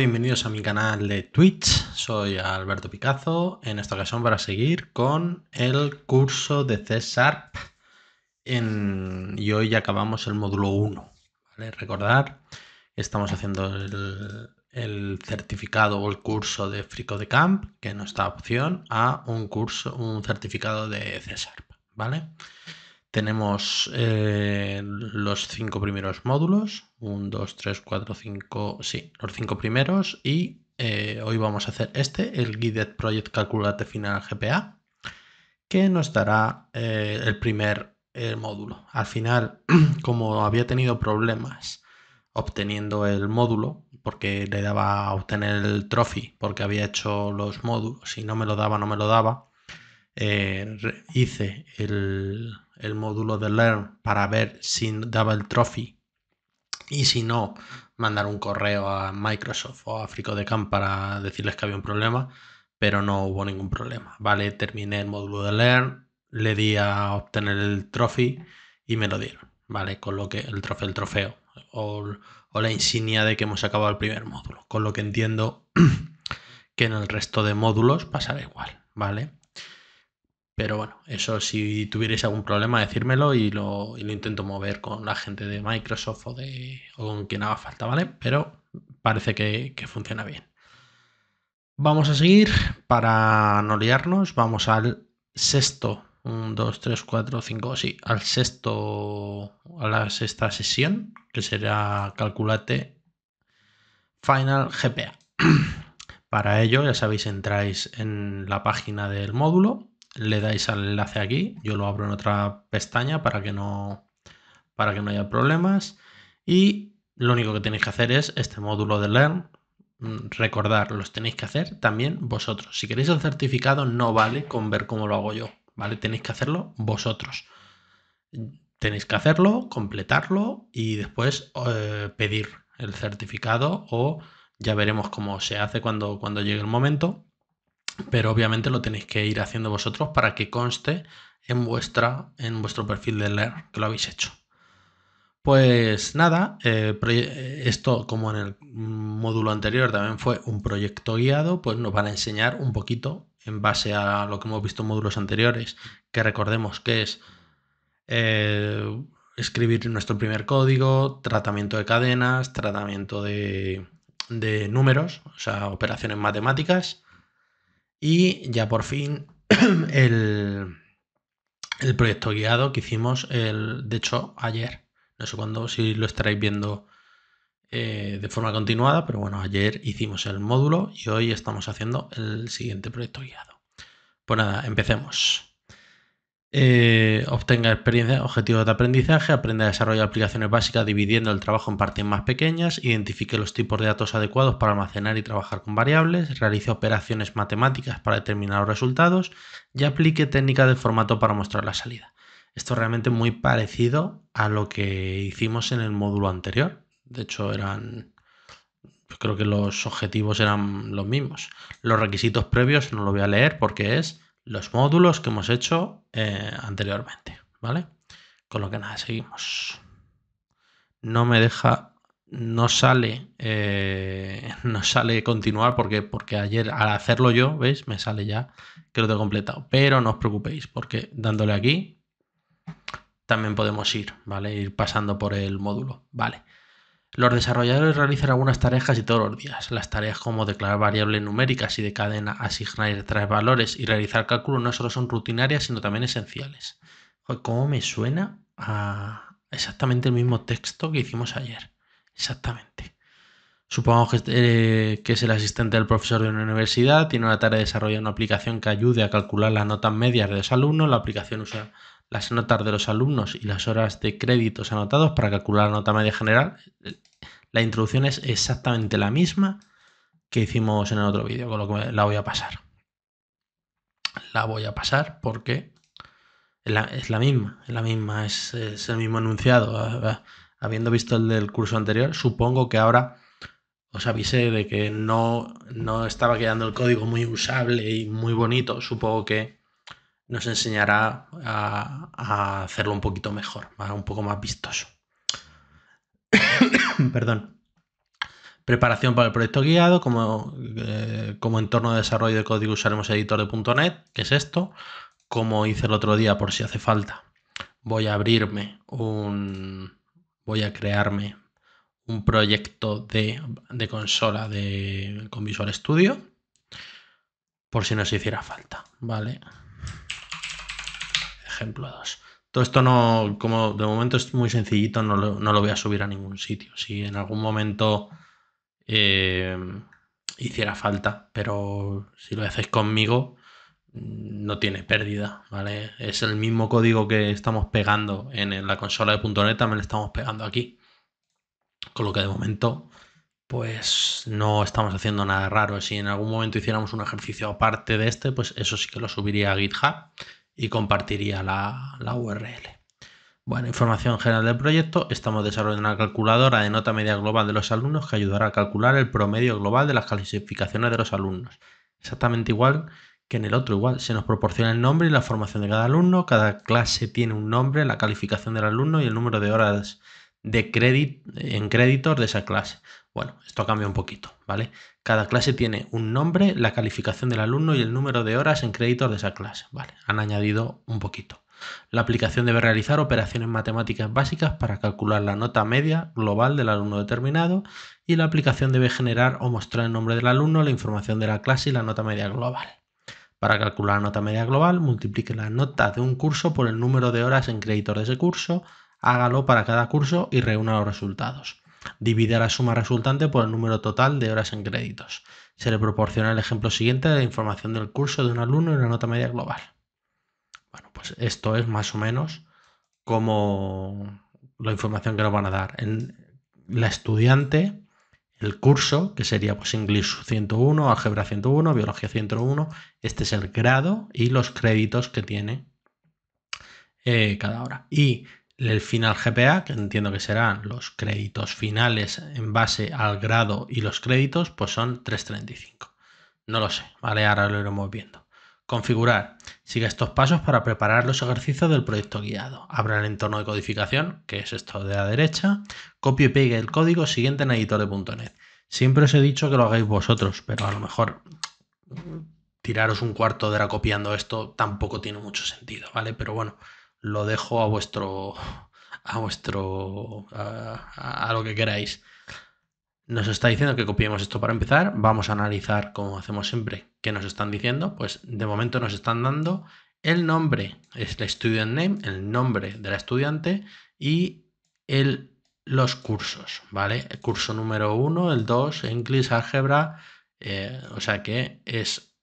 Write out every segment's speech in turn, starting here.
bienvenidos a mi canal de Twitch. Soy Alberto Picazo, en esta ocasión para seguir con el curso de C Sharp. Y hoy acabamos el módulo 1. Recordar, estamos haciendo el, certificado o el curso de Frico de Camp, que no está opción a un curso, un certificado de C Sharp. ¿vale? Tenemos eh, los cinco primeros módulos, 1, 2, 3, 4, 5, sí, los cinco primeros y eh, hoy vamos a hacer este, el Guided Project Calculate Final GPA, que nos dará eh, el primer módulo. Al final, como había tenido problemas obteniendo el módulo, porque le daba a obtener el trophy, porque había hecho los módulos y no me lo daba, no me lo daba, hice el el módulo de Learn para ver si daba el trophy y si no, mandar un correo a Microsoft o a Fricodecam para decirles que había un problema, pero no hubo ningún problema. Vale, terminé el módulo de Learn, le di a obtener el trophy y me lo dieron. Vale, con lo que el trofeo, el trofeo o la insignia de que hemos acabado el primer módulo. Con lo que entiendo que en el resto de módulos pasará igual, ¿vale? Pero bueno, eso si tuvierais algún problema, decírmelo y lo, intento mover con la gente de Microsoft o, con quien haga falta, ¿vale? Pero parece que, funciona bien. Vamos a seguir, para no liarnos, vamos al sexto, 1, 2, 3, 4, 5, sí, al sexto, a la sexta sesión, que será Calculate Final GPA. Para ello, ya sabéis, entráis en la página del módulo le dais al enlace aquí, yo lo abro en otra pestaña para que no, para que no haya problemas y lo único que tenéis que hacer es este módulo de Learn, mm, recordar, los tenéis que hacer también vosotros. Si queréis el certificado no vale con ver cómo lo hago yo, ¿vale? Tenéis que hacerlo vosotros. Tenéis que hacerlo, completarlo y después eh, pedir el certificado o ya veremos cómo se hace cuando, cuando llegue el momento pero obviamente lo tenéis que ir haciendo vosotros para que conste en, en vuestro perfil de leer que lo habéis hecho. Pues nada, eh, eh, esto como en el módulo anterior también fue un proyecto guiado, pues nos van a enseñar un poquito en base a lo que hemos visto en módulos anteriores, que recordemos que es eh, escribir nuestro primer código, tratamiento de cadenas, tratamiento de, de números, o sea, operaciones matemáticas, y ya por fin el, proyecto guiado que hicimos, el, de hecho, ayer. No sé cuándo, si lo estaréis viendo eh, de forma continuada, pero bueno, ayer hicimos el módulo y hoy estamos haciendo el siguiente proyecto guiado. Pues nada, empecemos. Eh, obtenga experiencia, objetivos de aprendizaje, aprenda a desarrollar aplicaciones básicas dividiendo el trabajo en partes más pequeñas, identifique los tipos de datos adecuados para almacenar y trabajar con variables, realice operaciones matemáticas para determinar los resultados y aplique técnicas de formato para mostrar la salida. Esto es realmente muy parecido a lo que hicimos en el módulo anterior. De hecho, eran. Pues creo que los objetivos eran los mismos. Los requisitos previos no lo voy a leer porque es los módulos que hemos hecho eh, anteriormente, ¿vale? Con lo que nada, seguimos. No me deja, no sale, eh, no sale continuar porque, porque ayer al hacerlo yo, ¿veis? Me sale ya que lo tengo completado. Pero no os preocupéis porque dándole aquí también podemos ir, ¿vale? Ir pasando por el módulo, ¿vale? Los desarrolladores realizan algunas tareas casi todos los días. Las tareas como declarar variables numéricas y de cadena, asignar tres valores y realizar cálculos no solo son rutinarias, sino también esenciales. ¿Cómo me suena exactamente el mismo texto que hicimos ayer? Exactamente. Supongamos que, este, eh, que, es el asistente del profesor de una universidad, tiene una tarea de desarrollar una aplicación que ayude a calcular las notas medias de los alumnos. La aplicación usa las notas de los alumnos y las horas de créditos anotados para calcular la nota media general. La introducción es exactamente la misma que hicimos en el otro vídeo, con lo que la voy a pasar. La voy a pasar porque es la, misma, es la misma, es, el mismo enunciado. Ah, ah, habiendo visto el del curso anterior, supongo que ahora os avisé de que no, estaba quedando el código muy usable y muy bonito. Supongo que nos enseñará a hacerlo un poquito mejor, un poco más vistoso. perdón, preparación para el proyecto guiado, como, eh, como entorno de desarrollo de código usaremos editor de .NET, que es esto, como hice el otro día por si hace falta. Voy a abrirme un... voy a crearme un proyecto de, consola con Visual Studio, por si nos hiciera falta, ¿vale? Ejemplo 2. Todo esto no, como de momento es muy sencillito, no lo, voy a subir a ningún sitio. Si en algún momento eh, hiciera falta, pero si lo hacéis conmigo, mm, no tiene pérdida, ¿vale? Es el mismo código que estamos pegando en la consola de .NET, también lo estamos pegando aquí. Con lo que de momento, pues no estamos haciendo nada raro. Si en algún momento hiciéramos un ejercicio aparte de este, pues eso sí que lo subiría a GitHub y compartiría la, URL. Bueno, información general del proyecto. Estamos desarrollando una calculadora de nota media global de los alumnos que ayudará a calcular el promedio global de las calificaciones de los alumnos. Exactamente igual que en el otro, igual. Se nos proporciona el nombre y la formación de cada alumno. Cada clase tiene un nombre, la calificación del alumno y el número de horas de crédito en créditos de esa clase. Bueno, esto cambia un poquito, ¿vale? Cada clase tiene un nombre, la calificación del alumno y el número de horas en crédito de esa clase. Vale, han añadido un poquito. La aplicación debe realizar operaciones matemáticas básicas para calcular la nota media global del alumno determinado y la aplicación debe generar o mostrar el nombre del alumno, la información de la clase y la nota media global. Para calcular la nota media global, multiplique la nota de un curso por el número de horas en crédito de ese curso, hágalo para cada curso y reúna los resultados divide la suma resultante por el número total de horas en créditos. Se le proporciona el ejemplo siguiente de la información del curso de un alumno y la nota media global. Bueno, pues esto es más o menos como la información que nos van a dar. En la estudiante, el curso, que sería pues Inglés 101, Álgebra 101, Biología 101, este es el grado y los créditos que tiene eh, cada hora. Y el final GPA, que entiendo que serán los créditos finales en base al grado y los créditos, pues son 3.35. No lo sé, ¿vale? Ahora lo iremos viendo. Configurar. Sigue estos pasos para preparar los ejercicios del proyecto guiado. Abra el entorno de codificación, que es esto de la derecha. Copio y pegue el código siguiente en editore.net. Siempre os he dicho que lo hagáis vosotros, pero a lo mejor tiraros un cuarto de hora copiando esto tampoco tiene mucho sentido, ¿vale? Pero bueno, lo dejo a vuestro. a vuestro. a, lo que queráis. Nos está diciendo que copiemos esto para empezar. Vamos a analizar, como hacemos siempre, qué nos están diciendo. Pues de momento nos están dando el nombre, es el student name, el nombre de la estudiante y el, los cursos, ¿vale? El curso número 1, el 2, English, álgebra, eh, o sea que es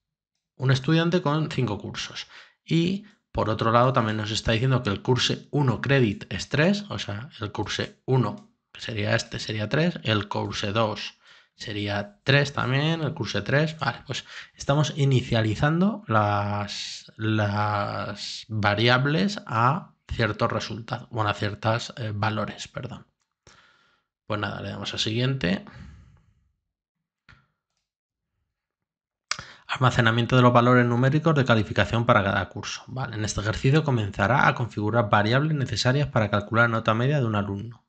un estudiante con cinco cursos. Y por otro lado, también nos está diciendo que el curse 1 credit es 3, o sea, el curse 1, que sería este, sería 3, el curse 2 sería 3 también, el curso 3. Vale, pues estamos inicializando las, las variables a ciertos resultados, bueno, a ciertos eh, valores, perdón. Pues nada, le damos a siguiente. Almacenamiento de los valores numéricos de calificación para cada curso. en este ejercicio comenzará a configurar variables necesarias para calcular la nota media de un alumno.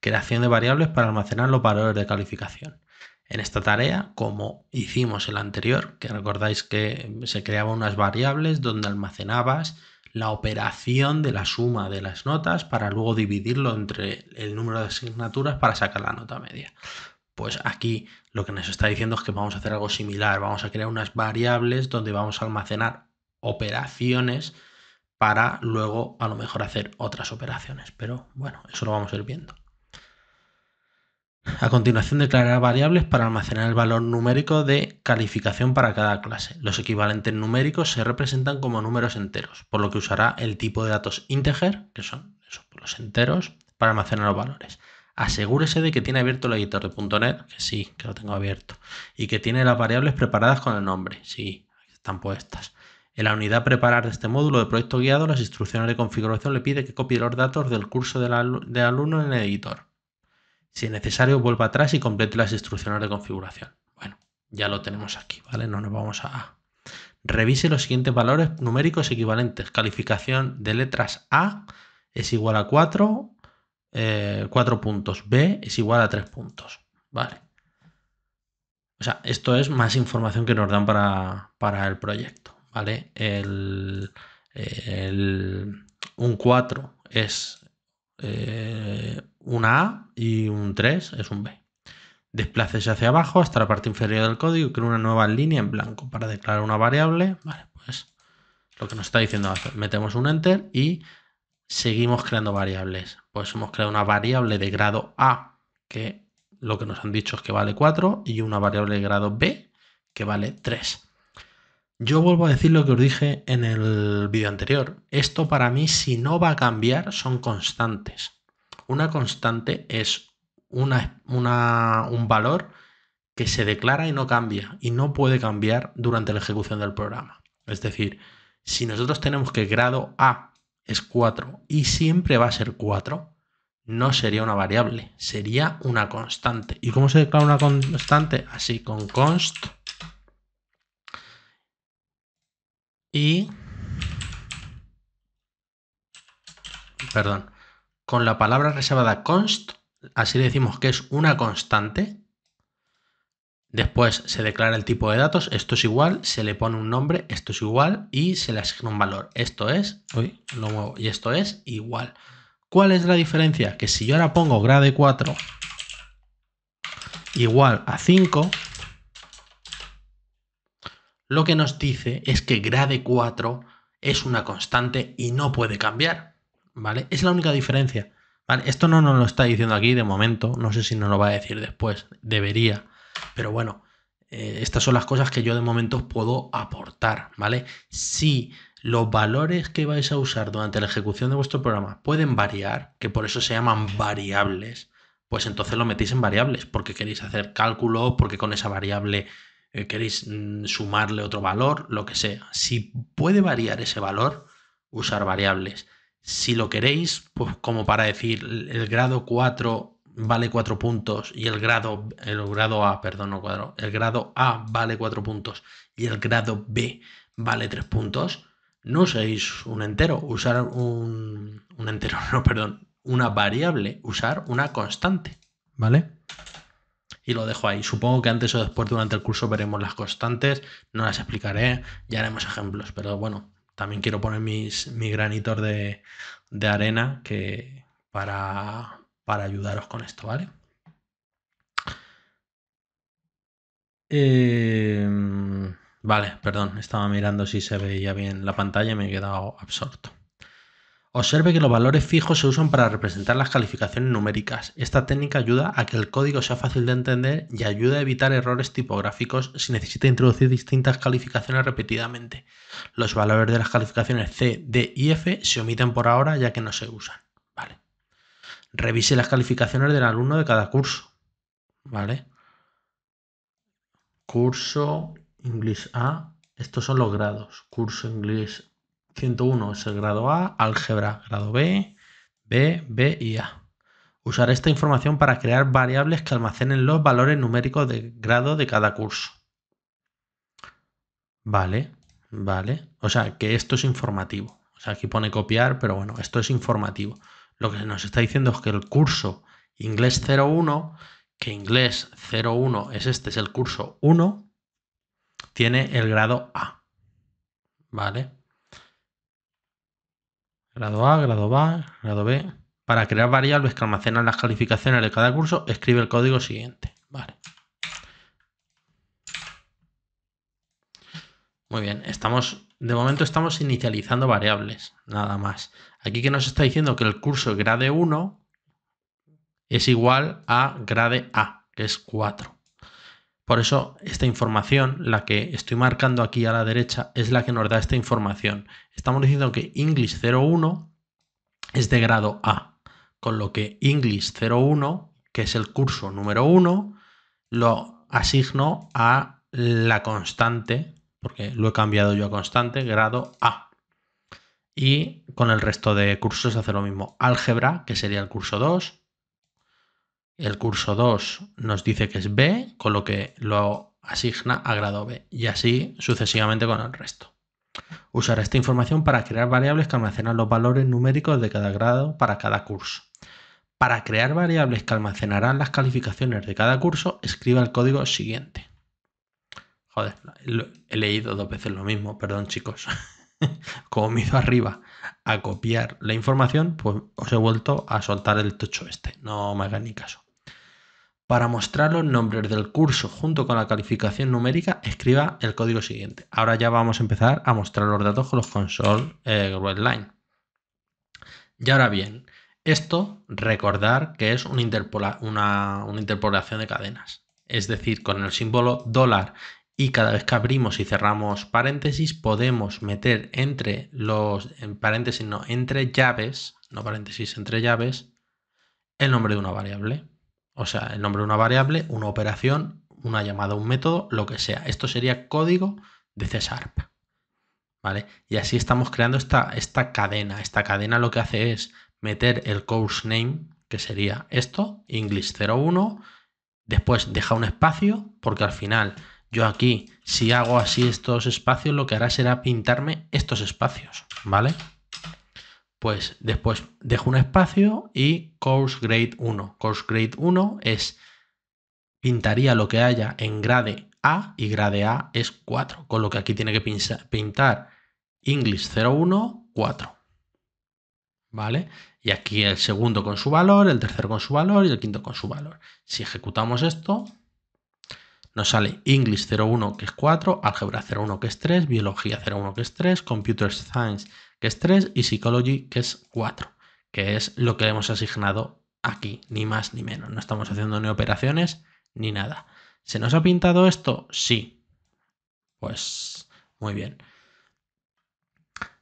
creación de variables para almacenar los valores de calificación. En esta tarea, como hicimos el anterior, que recordáis que se creaban unas variables donde almacenabas la operación de la suma de las notas para luego dividirlo entre el número de asignaturas para sacar la nota media. Pues aquí lo que nos está diciendo es que vamos a hacer algo similar, vamos a crear unas variables donde vamos a almacenar operaciones para luego a lo mejor hacer otras operaciones, pero bueno, eso lo vamos a ir viendo. A continuación declarar variables para almacenar el valor numérico de calificación para cada clase. Los equivalentes numéricos se representan como números enteros, por lo que usará el tipo de datos integer, que son los enteros, para almacenar los valores asegúrese de que tiene abierto el net que sí, que lo tengo abierto, y que tiene las variables preparadas con el nombre, sí, están puestas. En la unidad preparar de este módulo de proyecto guiado, las instrucciones de configuración le pide que copie los datos del curso de alumno en el editor. Si es necesario, vuelva atrás y complete las instrucciones de configuración. Bueno, ya lo tenemos aquí, ¿vale? No nos vamos a... Revise los siguientes valores numéricos equivalentes. Calificación de letras A es igual a 4 4 eh, puntos. B es igual a 3 puntos. Vale. O sea, esto es más información que nos dan para, el proyecto. ¿Vale? El, un 4 es eh, una A y un 3 es un B. Desplácese hacia abajo hasta la parte inferior del código y crea una nueva línea en blanco para declarar una variable. Vale, pues lo que nos está diciendo hacer. Metemos un enter y seguimos creando variables pues hemos creado una variable de grado A que lo que nos han dicho es que vale 4 y una variable de grado B que vale 3. Yo vuelvo a decir lo que os dije en el vídeo anterior. Esto para mí, si no va a cambiar, son constantes. Una constante es una, un valor que se declara y no cambia, y no puede cambiar durante la ejecución del programa. Es decir, si nosotros tenemos que grado A es 4 y siempre va a ser 4, no sería una variable, sería una constante. ¿Y cómo se declara una constante? Así, con const y... Perdón, con la palabra reservada const, así le decimos que es una constante Después se declara el tipo de datos, esto es igual, se le pone un nombre, esto es igual, y se le asigna un valor. Esto es, lo y esto es igual. ¿Cuál es la diferencia? Que si yo ahora pongo grade 4 igual a 5, lo que nos dice es que grade 4 es una constante y no puede cambiar. ¿Vale? Es la única diferencia. Esto no nos lo está diciendo aquí de momento, no sé si nos lo va a decir después, debería. Pero bueno, eh, estas son las cosas que yo de momento puedo aportar, ¿vale? Si los valores que vais a usar durante la ejecución de vuestro programa pueden variar, que por eso se llaman variables, pues entonces lo metéis en variables, porque queréis hacer cálculo, porque con esa variable eh, queréis mm, sumarle otro valor, lo que sea. Si puede variar ese valor, usar variables. Si lo queréis, pues como para decir el grado 4 vale 4 puntos y el grado, el grado A, perdón, no cuadro, el grado A vale 4 puntos y el grado B vale 3 puntos, no uséis un entero, usar un, un entero, no, perdón, una variable, usar una constante, ¿vale? Y lo dejo ahí. Supongo que antes o después durante el curso veremos las constantes, no las explicaré, ya haremos ejemplos, pero bueno, también quiero poner mis, mi granito de, de arena que para, para ayudaros con esto, ¿vale? Em, vale, perdón, estaba mirando si se veía bien la pantalla y me he quedado absorto. Observe que los valores fijos se usan para representar las calificaciones numéricas. Esta técnica ayuda a que el código sea fácil de entender y ayuda a evitar errores tipográficos si necesita introducir distintas calificaciones repetidamente. Los valores de las calificaciones C, D y F se omiten por ahora ya que no se usan revise las calificaciones del alumno de cada curso. ¿Vale? Curso inglés A, estos son los grados. Curso inglés 101 es el grado A, álgebra grado B, B, B y A. Usar esta información para crear variables que almacenen los valores numéricos de grado de cada curso. Vale, vale. O sea, que esto es informativo. O sea, aquí pone copiar, pero bueno, esto es informativo lo que nos está diciendo es que el curso inglés 01, que inglés 01 es este, es el curso 1, tiene el grado A. ¿Vale? Grado A, grado B, grado B. Para crear variables que almacenan las calificaciones de cada curso, escribe el código siguiente. Vale. Muy bien, estamos, de momento estamos inicializando variables, nada más. Aquí que nos está diciendo que el curso grade 1 es igual a grade A, que es 4. Por eso esta información, la que estoy marcando aquí a la derecha, es la que nos da esta información. Estamos diciendo que English 01 es de grado A, con lo que English 01, que es el curso número 1, lo asigno a la constante, porque lo he cambiado yo a constante, grado A. Y con el resto de cursos hace lo mismo. Álgebra, que sería el curso 2. El curso 2 nos dice que es B, con lo que lo asigna a grado B. Y así sucesivamente con el resto. Usar esta información para crear variables que almacenan los valores numéricos de cada grado para cada curso. Para crear variables que almacenarán las calificaciones de cada curso, escriba el código siguiente. Joder, he leído dos veces lo mismo, perdón chicos. como me hizo arriba a copiar la información, pues os he vuelto a soltar el techo este. No me hagan ni caso. Para mostrar los nombres del curso junto con la calificación numérica, escriba el código siguiente. Ahora ya vamos a empezar a mostrar los datos con los console eh, Y ahora bien, esto recordar que es una, una interpolación de cadenas. Es decir, con el símbolo dólar y cada vez que abrimos y cerramos paréntesis podemos meter entre los paréntesis no entre llaves no paréntesis entre llaves el nombre de una variable o sea el nombre de una variable una operación una llamada un método lo que sea esto sería código de C Sharp vale y así estamos creando esta esta cadena esta cadena lo que hace es meter el course name que sería esto English 01 después deja un espacio porque al final yo aquí, si hago así estos espacios, lo que hará será pintarme estos espacios, ¿vale? Pues después dejo un espacio y Course Grade 1. Course Grade 1 es, pintaría lo que haya en grade A y grade A es 4, con lo que aquí tiene que pintar English 01, 4. ¿Vale? Y aquí el segundo con su valor, el tercero con su valor y el quinto con su valor. Si ejecutamos esto, nos sale English 01 que es 4, Álgebra 01 que es 3, Biología 01 que es 3, Computer Science que es 3 y Psychology que es 4, que es lo que hemos asignado aquí, ni más ni menos. No estamos haciendo ni operaciones ni nada. ¿Se nos ha pintado esto? Sí. Pues muy bien.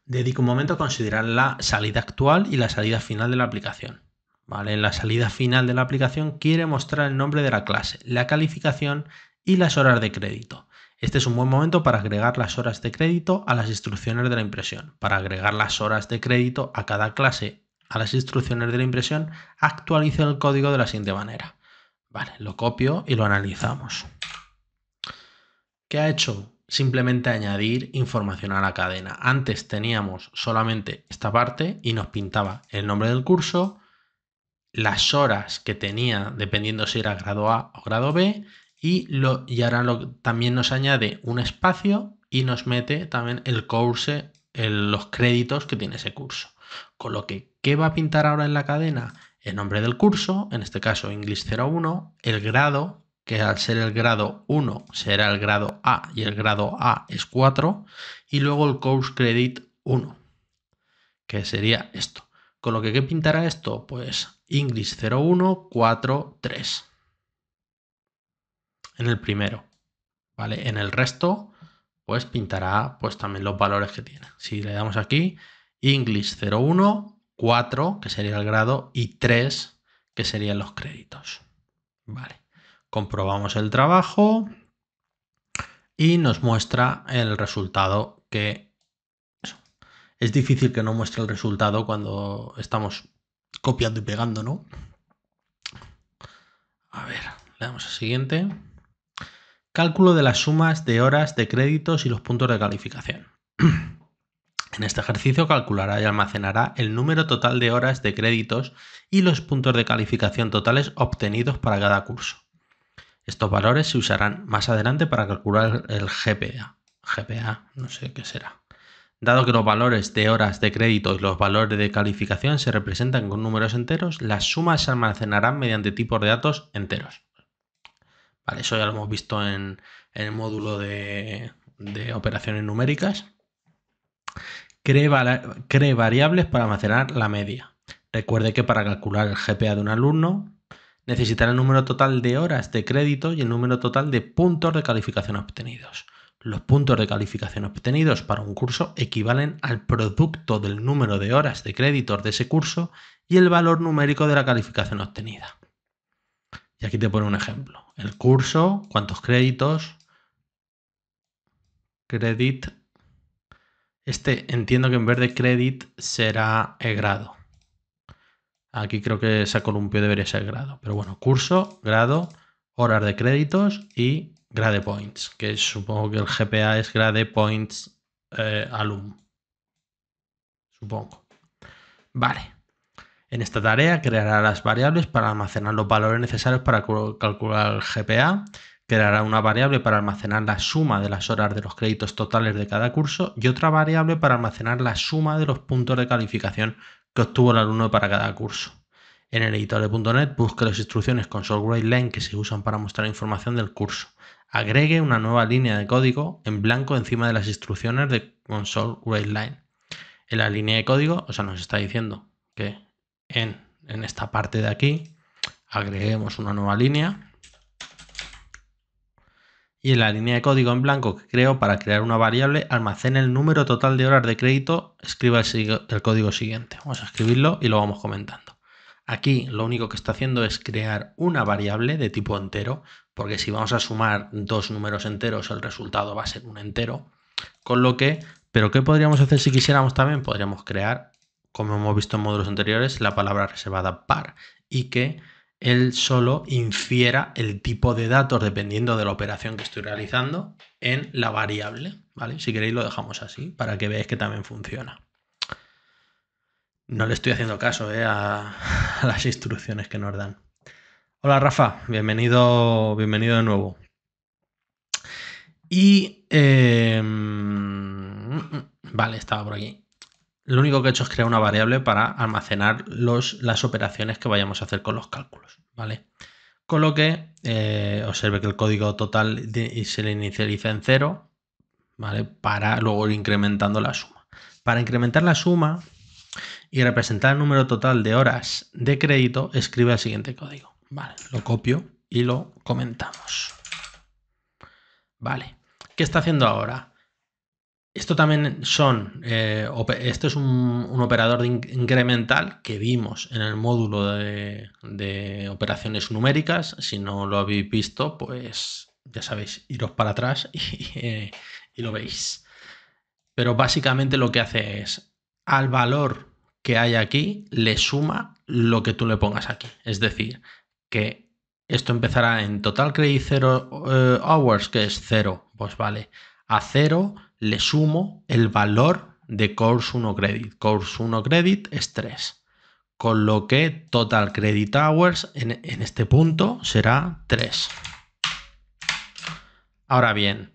Dedico un momento a considerar la salida actual y la salida final de la aplicación. ¿Vale? En la salida final de la aplicación quiere mostrar el nombre de la clase, la calificación y las horas de crédito. Este es un buen momento para agregar las horas de crédito a las instrucciones de la impresión, para agregar las horas de crédito a cada clase, a las instrucciones de la impresión, actualizo el código de la siguiente manera. Vale, lo copio y lo analizamos. ¿Qué ha hecho? Simplemente añadir información a la cadena. Antes teníamos solamente esta parte y nos pintaba el nombre del curso, las horas que tenía dependiendo si era grado A o grado B, y, lo, y ahora lo, también nos añade un espacio y nos mete también el course, los créditos que tiene ese curso. Con lo que, ¿qué va a pintar ahora en la cadena? El nombre del curso, en este caso English 01, el grado, que al ser el grado 1 será el grado A y el grado A es 4, y luego el course credit 1, que sería esto. Con lo que, ¿qué pintará esto? Pues English 01, 4, en el primero, ¿vale? En el resto, pues pintará pues también los valores que tiene. Si le damos aquí, English 01, 4, que sería el grado, y 3, que serían los créditos. Vale, comprobamos el trabajo y nos muestra el resultado que... Es difícil que no muestre el resultado cuando estamos copiando y pegando, ¿no? A ver, le damos a siguiente. Cálculo de las sumas de horas de créditos y los puntos de calificación. en este ejercicio calculará y almacenará el número total de horas de créditos y los puntos de calificación totales obtenidos para cada curso. Estos valores se usarán más adelante para calcular el GPA. GPA, no sé qué será. Dado que los valores de horas de crédito y los valores de calificación se representan con números enteros, las sumas se almacenarán mediante tipos de datos enteros eso ya lo hemos visto en, el módulo de, operaciones numéricas. Cree, variables para almacenar la media. Recuerde que para calcular el GPA de un alumno necesitará el número total de horas de crédito y el número total de puntos de calificación obtenidos. Los puntos de calificación obtenidos para un curso equivalen al producto del número de horas de crédito de ese curso y el valor numérico de la calificación obtenida. Y aquí te pone un ejemplo. El curso, cuántos créditos, credit. Este entiendo que en vez de credit será el grado. Aquí creo que esa columpio debería ser grado. Pero bueno, curso, grado, horas de créditos y grade points, que supongo que el GPA es grade points eh, alum. Supongo. Vale. En esta tarea creará las variables para almacenar los valores necesarios para calcular el GPA, creará una variable para almacenar la suma de las horas de los créditos totales de cada curso y otra variable para almacenar la suma de los puntos de calificación que obtuvo el alumno para cada curso. En el editor de .NET busque las instrucciones console que se usan para mostrar información del curso. Agregue una nueva línea de código en blanco encima de las instrucciones de console En la línea de código, o sea, nos está diciendo que en, esta parte de aquí, agreguemos una nueva línea y en la línea de código en blanco que creo para crear una variable almacene el número total de horas de crédito, escriba el, el, código siguiente. Vamos a escribirlo y lo vamos comentando. Aquí lo único que está haciendo es crear una variable de tipo entero, porque si vamos a sumar dos números enteros el resultado va a ser un entero, con lo que, pero ¿qué podríamos hacer si quisiéramos también? Podríamos crear como hemos visto en módulos anteriores, la palabra reservada par y que él solo infiera el tipo de datos dependiendo de la operación que estoy realizando en la variable, ¿vale? Si queréis lo dejamos así para que veáis que también funciona. No le estoy haciendo caso ¿eh? a, las instrucciones que nos dan. Hola Rafa, bienvenido, bienvenido de nuevo. Y... Em, vale, estaba por aquí lo único que he hecho es crear una variable para almacenar los, las operaciones que vayamos a hacer con los cálculos, ¿vale? Con lo que eh, observe que el código total se le inicializa en cero, ¿vale? Para luego ir incrementando la suma. Para incrementar la suma y representar el número total de horas de crédito, escribe el siguiente código. Vale, lo copio y lo comentamos. Vale, ¿qué está haciendo ahora? Esto también son, eh, es un, operador incremental que vimos en el módulo de, operaciones numéricas. Si no lo habéis visto, pues ya sabéis, iros para atrás y, lo veis. Pero básicamente lo que hace es al valor que hay aquí le suma lo que tú le pongas aquí. Es decir, que esto empezará en total credit 0 eh, hours, que es cero, pues vale, a cero le sumo el valor de Course 1 Credit. Course 1 Credit es 3. Con lo que total credit hours en, este punto será 3. Ahora bien,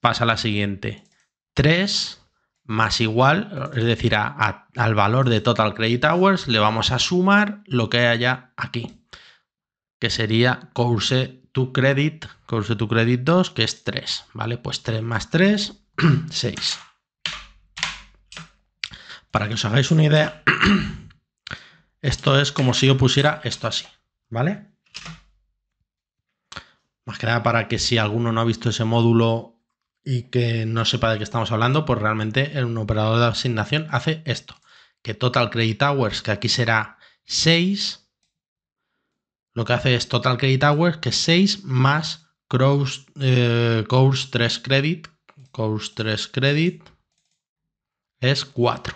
pasa a la siguiente. 3 más igual, es decir, al valor de total credit hours le vamos a sumar lo que haya aquí, que sería course to credit, course 2 credit 2, que es 3, ¿vale? Pues 3 más 3 6. Para que os hagáis una idea, esto es como si yo pusiera esto así, ¿vale? Más que nada para que si alguno no ha visto ese módulo y que no sepa de qué estamos hablando, pues realmente un operador de asignación hace esto, que total credit hours, que aquí será 6, lo que hace es total credit hours, que es 6 más cross eh, course 3 credit, cost 3 credit es 4.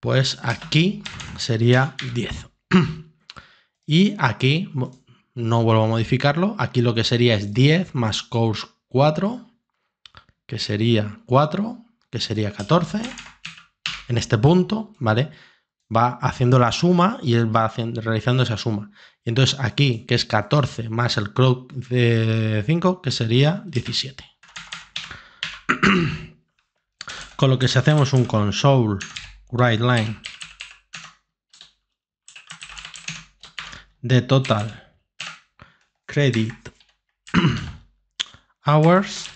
Pues aquí sería 10. y aquí no vuelvo a modificarlo. Aquí lo que sería es 10 más course 4, que sería 4, que sería 14. En este punto, ¿vale? Va haciendo la suma y él va realizando esa suma. Y entonces aquí, que es 14 más el clock de 5, que sería 17. Con lo que si hacemos un console right line de total credit hours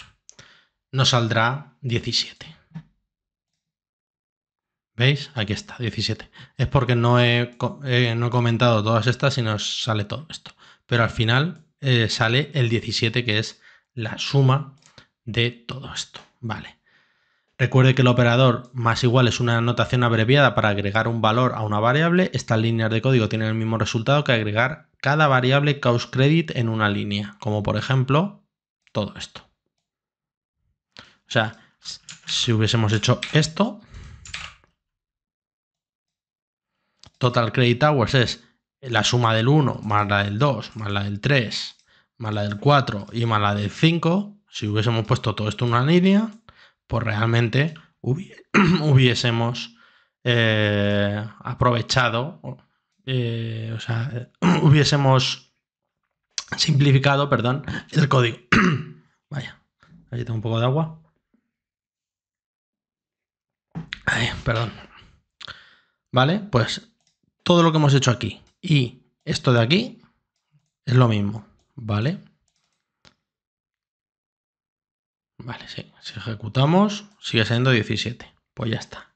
nos saldrá 17. ¿Veis? Aquí está, 17. Es porque no he, eh, no comentado todas estas y nos sale todo esto. Pero al final eh, sale el 17 que es la suma de todo esto. Vale. Recuerde que el operador más igual es una anotación abreviada para agregar un valor a una variable. Estas líneas de código tienen el mismo resultado que agregar cada variable cause credit en una línea, como por ejemplo todo esto. O sea, si hubiésemos hecho esto, total credit hours es la suma del 1 más la del 2 más la del 3 más la del 4 y más la del 5 si hubiésemos puesto todo esto en una línea, pues realmente hubiésemos eh, aprovechado, eh, o sea, hubiésemos simplificado, perdón, el código. Vaya, ahí tengo un poco de agua. perdón. ¿Vale? Pues todo lo que hemos hecho aquí y esto de aquí es lo mismo, ¿vale? Vale, Si ejecutamos, sigue siendo 17. Pues ya está.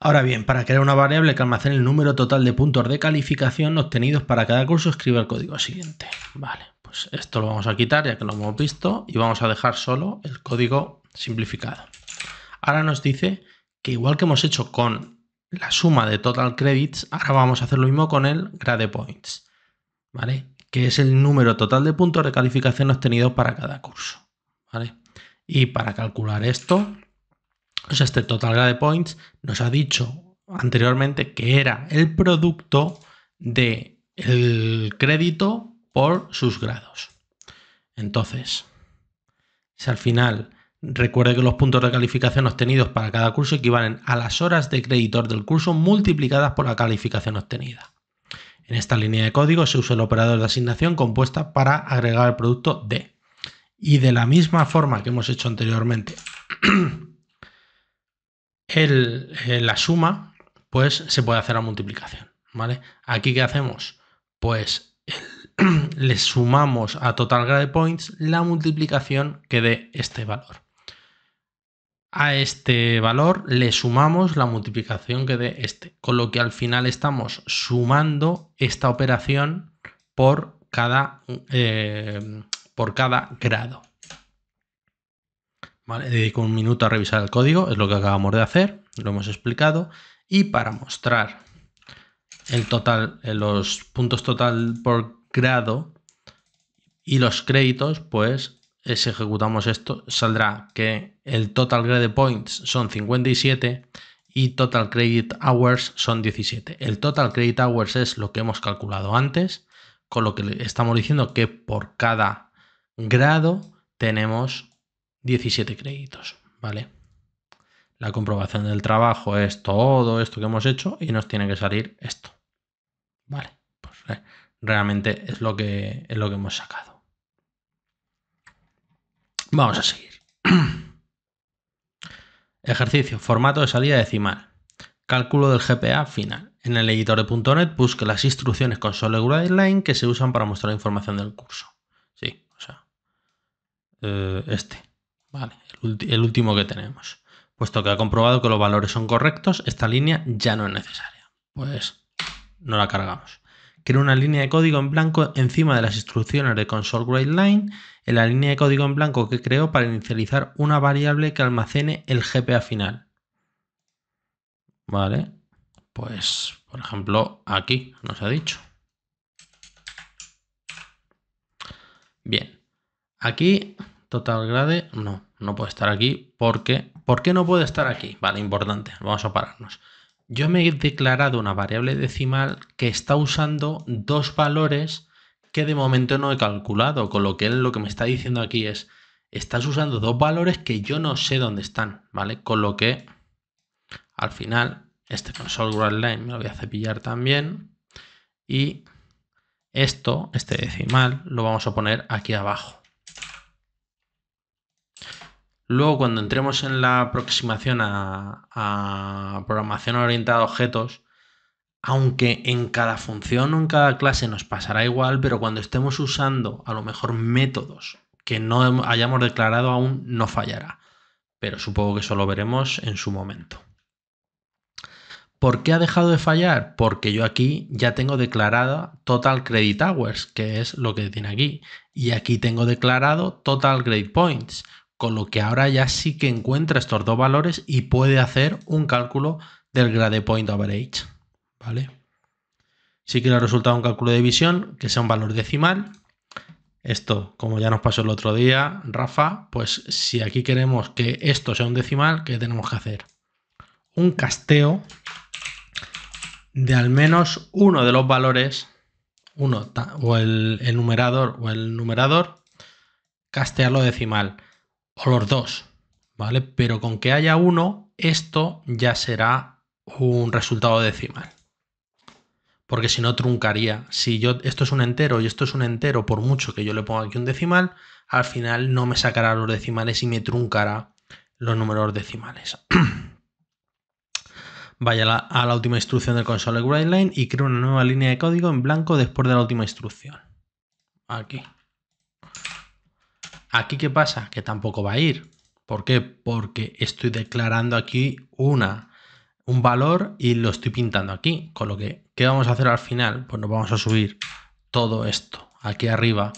Ahora bien, para crear una variable que almacene el número total de puntos de calificación obtenidos para cada curso, escribe el código siguiente. Vale, pues esto lo vamos a quitar ya que lo hemos visto y vamos a dejar solo el código simplificado. Ahora nos dice que igual que hemos hecho con la suma de total credits, ahora vamos a hacer lo mismo con el grade points. ¿Vale? que es el número total de puntos de calificación obtenidos para cada curso. Y para calcular esto, este total de points nos ha dicho anteriormente que era el producto del el crédito por sus grados. Entonces, si al final recuerde que los puntos de calificación obtenidos para cada curso equivalen a las horas de crédito del curso multiplicadas por la calificación obtenida. En esta línea de código se usa el operador de asignación compuesta para agregar el producto D. Y de la misma forma que hemos hecho anteriormente, eh, la suma pues se puede hacer la multiplicación. ¿vale? Aquí ¿qué hacemos? Pues le sumamos a total grade points la multiplicación que dé este valor a este valor le sumamos la multiplicación que de este, con lo que al final estamos sumando esta operación por cada, eh, por cada grado. dedico un minuto a revisar el código, es lo que acabamos de hacer, lo hemos explicado. Y para mostrar el total, eh, los puntos total por grado y los créditos, pues si ejecutamos esto, saldrá que el total grade points son 57 y total credit hours son 17. El total credit hours es lo que hemos calculado antes, con lo que estamos diciendo que por cada grado tenemos 17 créditos, ¿vale? La comprobación del trabajo es todo esto que hemos hecho y nos tiene que salir esto. Vale, pues realmente es lo que, es lo que hemos sacado. Vamos a seguir. Ejercicio, formato de salida decimal. Cálculo del GPA final. En el editor de .NET busque las instrucciones con que se usan para mostrar información del curso. Sí, o sea, eh, este. Vale, el, último que tenemos. Puesto que ha comprobado que los valores son correctos, esta línea ya no es necesaria. Pues no la cargamos. Quiero una línea de código en blanco encima de las instrucciones de console en la línea de código en blanco que creo para inicializar una variable que almacene el GPA final. Vale, pues por ejemplo aquí nos ha dicho. Bien, aquí total grade, no, no puede estar aquí porque, ¿por qué no puede estar aquí? Vale, importante, vamos a pararnos. Yo me he declarado una variable decimal que está usando dos valores que de momento no he calculado, con lo que él lo que me está diciendo aquí es, estás usando dos valores que yo no sé dónde están, ¿vale? Con lo que al final este console Line me lo voy a cepillar también y esto, este decimal, lo vamos a poner aquí abajo. Luego, cuando entremos en la aproximación a, a programación orientada a objetos, aunque en cada función o en cada clase nos pasará igual, pero cuando estemos usando a lo mejor métodos que no hayamos declarado aún, no fallará. Pero supongo que eso lo veremos en su momento. ¿Por qué ha dejado de fallar? Porque yo aquí ya tengo declarada Total Credit Hours, que es lo que tiene aquí. Y aquí tengo declarado Total grade Points, con lo que ahora ya sí que encuentra estos dos valores y puede hacer un cálculo del Grade Point Average. ¿vale? quiero que resultado de un cálculo de división que sea un valor decimal. Esto, como ya nos pasó el otro día, Rafa, pues si aquí queremos que esto sea un decimal, ¿qué tenemos que hacer? Un casteo de al menos uno de los valores, uno, o el, el numerador o el numerador, castearlo decimal, o los dos, ¿vale? Pero con que haya uno, esto ya será un resultado decimal porque si no truncaría. Si yo esto es un entero y esto es un entero, por mucho que yo le ponga aquí un decimal, al final no me sacará los decimales y me truncará los números decimales. Vaya a la, última instrucción del console line y creo una nueva línea de código en blanco después de la última instrucción. Aquí. Aquí qué pasa? Que tampoco va a ir. ¿Por qué? Porque estoy declarando aquí una un valor y lo estoy pintando aquí. Con lo que, ¿qué vamos a hacer al final? Pues nos vamos a subir todo esto aquí arriba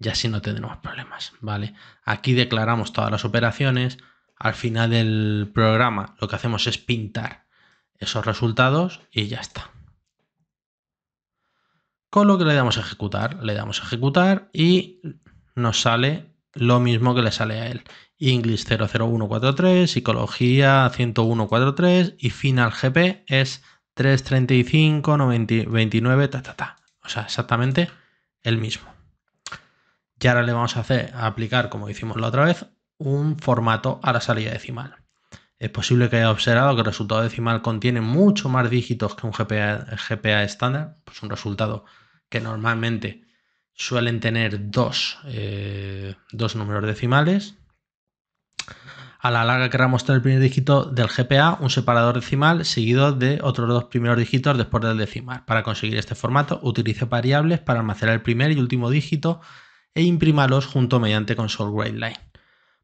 y así no tenemos problemas, ¿vale? Aquí declaramos todas las operaciones. Al final del programa lo que hacemos es pintar esos resultados y ya está. Con lo que le damos a ejecutar, le damos a ejecutar y nos sale lo mismo que le sale a él. English 00143, Psicología 10143 y Final GP es 335, ta, ta, ta. O sea, exactamente el mismo. Y ahora le vamos a hacer a aplicar, como hicimos la otra vez, un formato a la salida decimal. Es posible que haya observado que el resultado decimal contiene mucho más dígitos que un GPA, GPA estándar, pues un resultado que normalmente suelen tener dos eh, números decimales, a la larga querrá mostrar el primer dígito del GPA, un separador decimal, seguido de otros dos primeros dígitos después del decimal. Para conseguir este formato, utilice variables para almacenar el primer y último dígito e imprímalos junto mediante console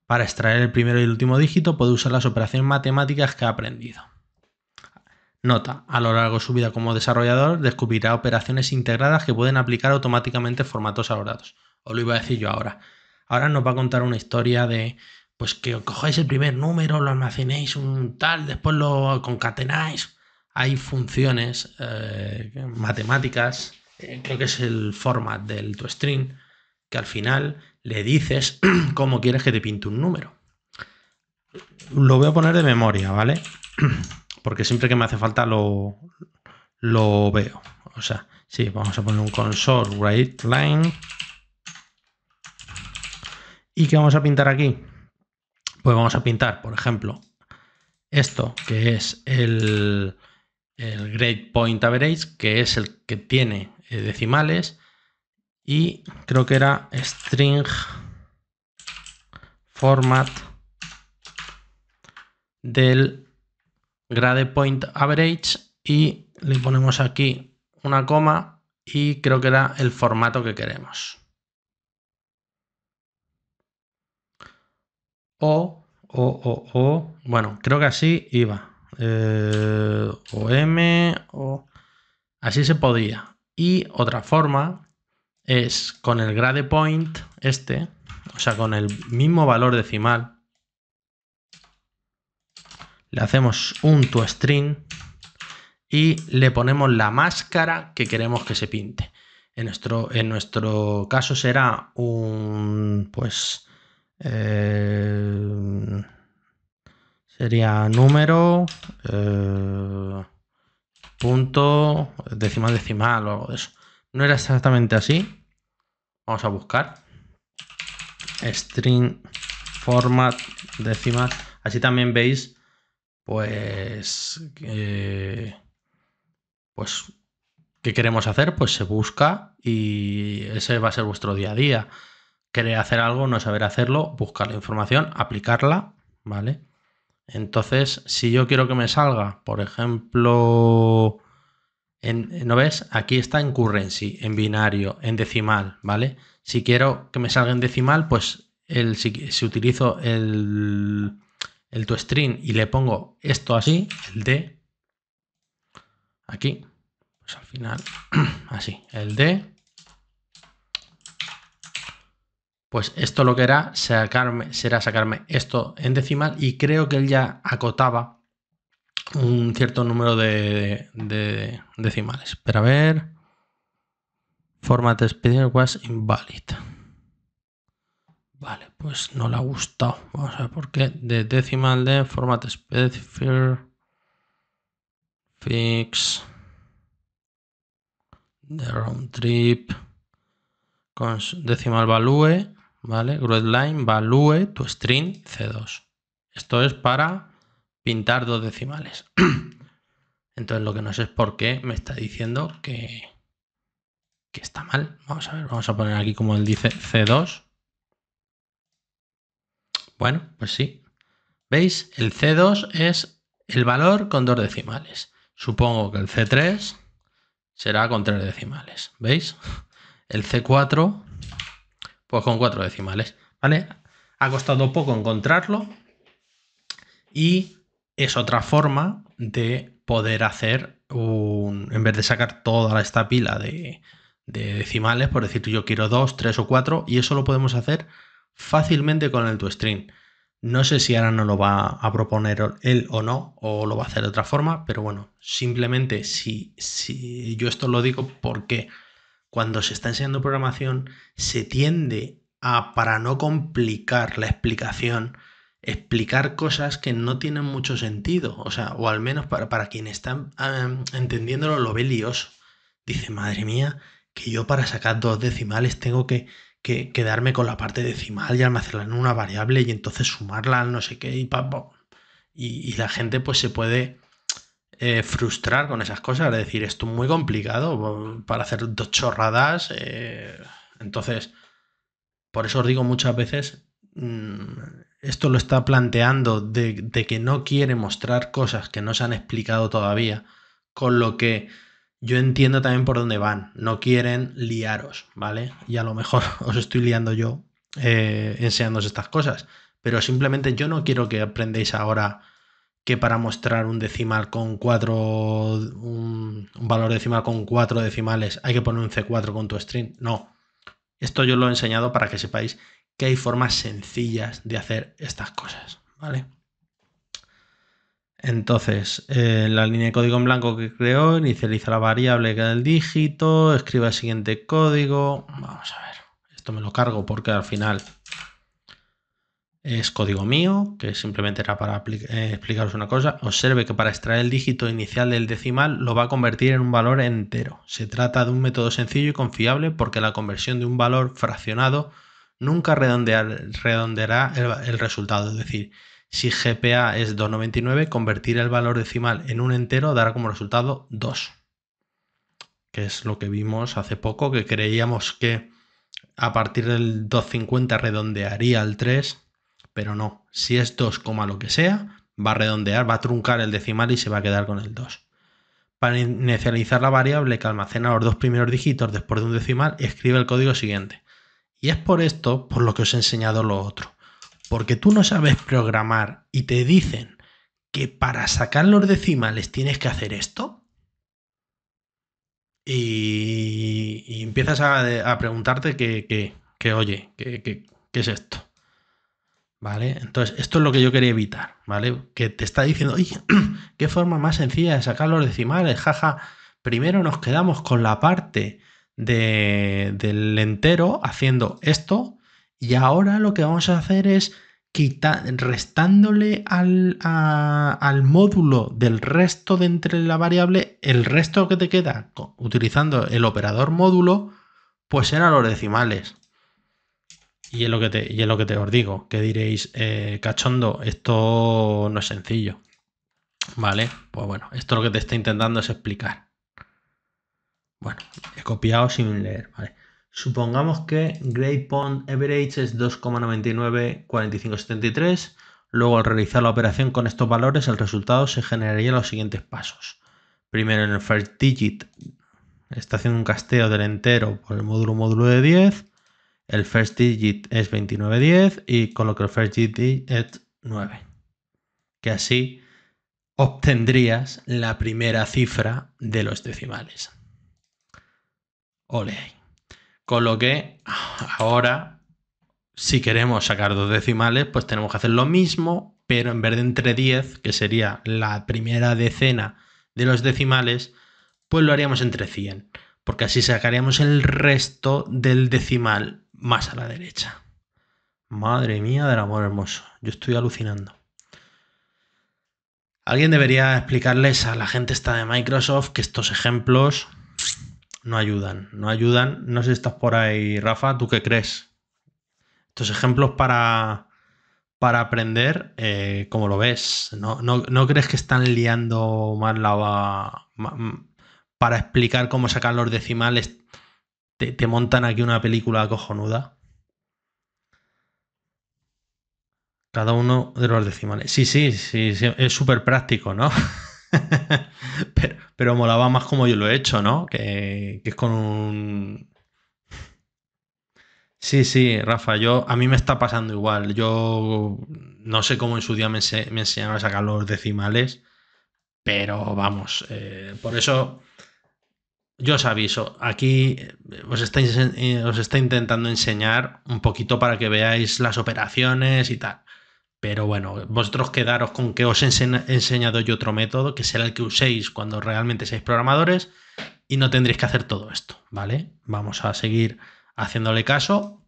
Para extraer el primero y el último dígito puede usar las operaciones matemáticas que ha aprendido. Nota, a lo largo de su vida como desarrollador descubrirá operaciones integradas que pueden aplicar automáticamente formatos a Os lo iba a decir yo ahora. Ahora nos va a contar una historia de pues que cojáis el primer número, lo almacenéis un tal, después lo concatenáis. Hay funciones eh, matemáticas, eh, creo que es el format del tu string, que al final le dices cómo quieres que te pinte un número. Lo voy a poner de memoria, ¿vale? Porque siempre que me hace falta lo, lo veo. O sea, sí, vamos a poner un console right line. ¿Y qué vamos a pintar aquí? Pues vamos a pintar, por ejemplo, esto que es el, el Grade Point Average, que es el que tiene eh, decimales, y creo que era string format del grade point average y le ponemos aquí una coma y creo que era el formato que queremos. O, O, O, O. Bueno, creo que así iba. Eh, o M, O. Así se podía. Y otra forma es con el grade point, este, o sea, con el mismo valor decimal, le hacemos un toString y le ponemos la máscara que queremos que se pinte. En nuestro, en nuestro caso será un, pues, eh, sería número, eh, punto, decimal decimal o algo de eso. No era exactamente así. Vamos a buscar. String format decimal. Así también veis, pues, pues, ¿qué queremos hacer? Pues se busca y ese va a ser vuestro día a día hacer algo, no saber hacerlo, buscar la información, aplicarla, ¿vale? Entonces, si yo quiero que me salga, por ejemplo, en, ¿no ves? Aquí está en currency, en binario, en decimal, ¿vale? Si quiero que me salga en decimal, pues el, si, utilizo el, el string y le pongo esto así, el D, aquí, pues al final, así, el D, Pues esto lo que era será sacarme esto en decimal y creo que él ya acotaba un cierto número de, decimales. Pero a ver. Format special was invalid. Vale, pues no le ha gustado. Vamos a ver por qué. De decimal de format special fix de round trip con decimal value ¿vale? line, value tu string C2. Esto es para pintar dos decimales. Entonces lo que no sé es por qué me está diciendo que, que está mal. Vamos a ver, vamos a poner aquí como él dice C2. Bueno, pues sí. ¿Veis? El C2 es el valor con dos decimales. Supongo que el C3 será con tres decimales. ¿Veis? El C4 pues con cuatro decimales, ¿vale? Ha costado poco encontrarlo y es otra forma de poder hacer un... En vez de sacar toda esta pila de, decimales, por decir yo quiero dos, tres o cuatro, y eso lo podemos hacer fácilmente con el toString. No sé si ahora no lo va a proponer él o no, o lo va a hacer de otra forma, pero bueno, simplemente si, si yo esto lo digo porque cuando se está enseñando programación, se tiende a, para no complicar la explicación, explicar cosas que no tienen mucho sentido. O sea, o al menos para, para quien está em, entendiéndolo lo ve lioso. Dice, madre mía, que yo para sacar dos decimales tengo que, que quedarme con la parte decimal y almacenarla en una variable y entonces sumarla al no sé qué y pa, y la gente pues se puede eh, frustrar con esas cosas, es decir, esto es muy complicado para hacer dos chorradas. Eh, entonces, por eso os digo muchas veces, mm, esto lo está planteando de, que no quiere mostrar cosas que no se han explicado todavía, con lo que yo entiendo también por dónde van, no quieren liaros, ¿vale? Y a lo mejor os estoy liando yo eh, estas cosas, pero simplemente yo no quiero que aprendéis ahora que para mostrar un decimal con cuatro, un, valor decimal con cuatro decimales hay que poner un C4 con tu string. No, esto yo lo he enseñado para que sepáis que hay formas sencillas de hacer estas cosas, ¿vale? Entonces, eh, la línea de código en blanco que creó, inicializa la variable que el dígito, escribe el siguiente código. Vamos a ver, esto me lo cargo porque al final es código mío, que simplemente era para eh, explicaros una cosa. Observe que para extraer el dígito inicial del decimal lo va a convertir en un valor entero. Se trata de un método sencillo y confiable porque la conversión de un valor fraccionado nunca redondeará el, el resultado. Es decir, si GPA es 2,99, convertir el valor decimal en un entero dará como resultado 2. Que es lo que vimos hace poco, que creíamos que a partir del 2,50 redondearía al 3 pero no, si es 2, lo que sea, va a redondear, va a truncar el decimal y se va a quedar con el 2. Para inicializar la variable que almacena los dos primeros dígitos después de un decimal, escribe el código siguiente. Y es por esto por lo que os he enseñado lo otro. Porque tú no sabes programar y te dicen que para sacar los decimales tienes que hacer esto. Y, empiezas a, preguntarte que, oye, ¿qué es esto? Entonces, esto es lo que yo quería evitar, ¿vale? Que te está diciendo, ¡ay! qué forma más sencilla de sacar los decimales, jaja. Primero nos quedamos con la parte del entero haciendo esto y ahora lo que vamos a hacer es quitar, restándole al, módulo del resto de entre la variable, el resto que te queda utilizando el operador módulo, pues eran los decimales. Y es lo que te, y es lo que te os digo, que diréis, eh, cachondo, esto no es sencillo. Vale, pues bueno, esto lo que te está intentando es explicar. Bueno, he copiado sin leer, Supongamos que Great Pond Average es 2,994573. Luego, al realizar la operación con estos valores, el resultado se generaría en los siguientes pasos. Primero, en el first digit, está haciendo un casteo del entero por el módulo módulo de 10 el first digit es 2910 y que el first digit es 9. Que así obtendrías la primera cifra de los decimales. Ole. Con lo que ahora, si queremos sacar dos decimales, pues tenemos que hacer lo mismo, pero en vez de entre 10, que sería la primera decena de los decimales, pues lo haríamos entre 100, porque así sacaríamos el resto del decimal más a la derecha. Madre mía del amor hermoso, yo estoy alucinando. Alguien debería explicarles a la gente esta de Microsoft que estos ejemplos no ayudan, no ayudan. No sé si estás por ahí, Rafa, ¿tú qué crees? Estos ejemplos para, para aprender, eh, ¿cómo lo ves? ¿No, ¿No, no, crees que están liando más la... para explicar cómo sacar los decimales? te, montan aquí una película cojonuda. Cada uno de los decimales. Sí, sí, sí, es súper práctico, ¿no? pero, pero, molaba más como yo lo he hecho, ¿no? Que, es con un... Sí, sí, Rafa, yo, a mí me está pasando igual. Yo no sé cómo en su día me, enseñaron a sacar los decimales, pero vamos, eh, por eso yo os aviso, aquí eh, eh, os está, intentando enseñar un poquito para que veáis las operaciones y tal. Pero bueno, vosotros quedaros con que os he enseñado yo otro método, que será el que uséis cuando realmente seáis programadores y no tendréis que hacer todo esto, ¿vale? Vamos a seguir haciéndole caso,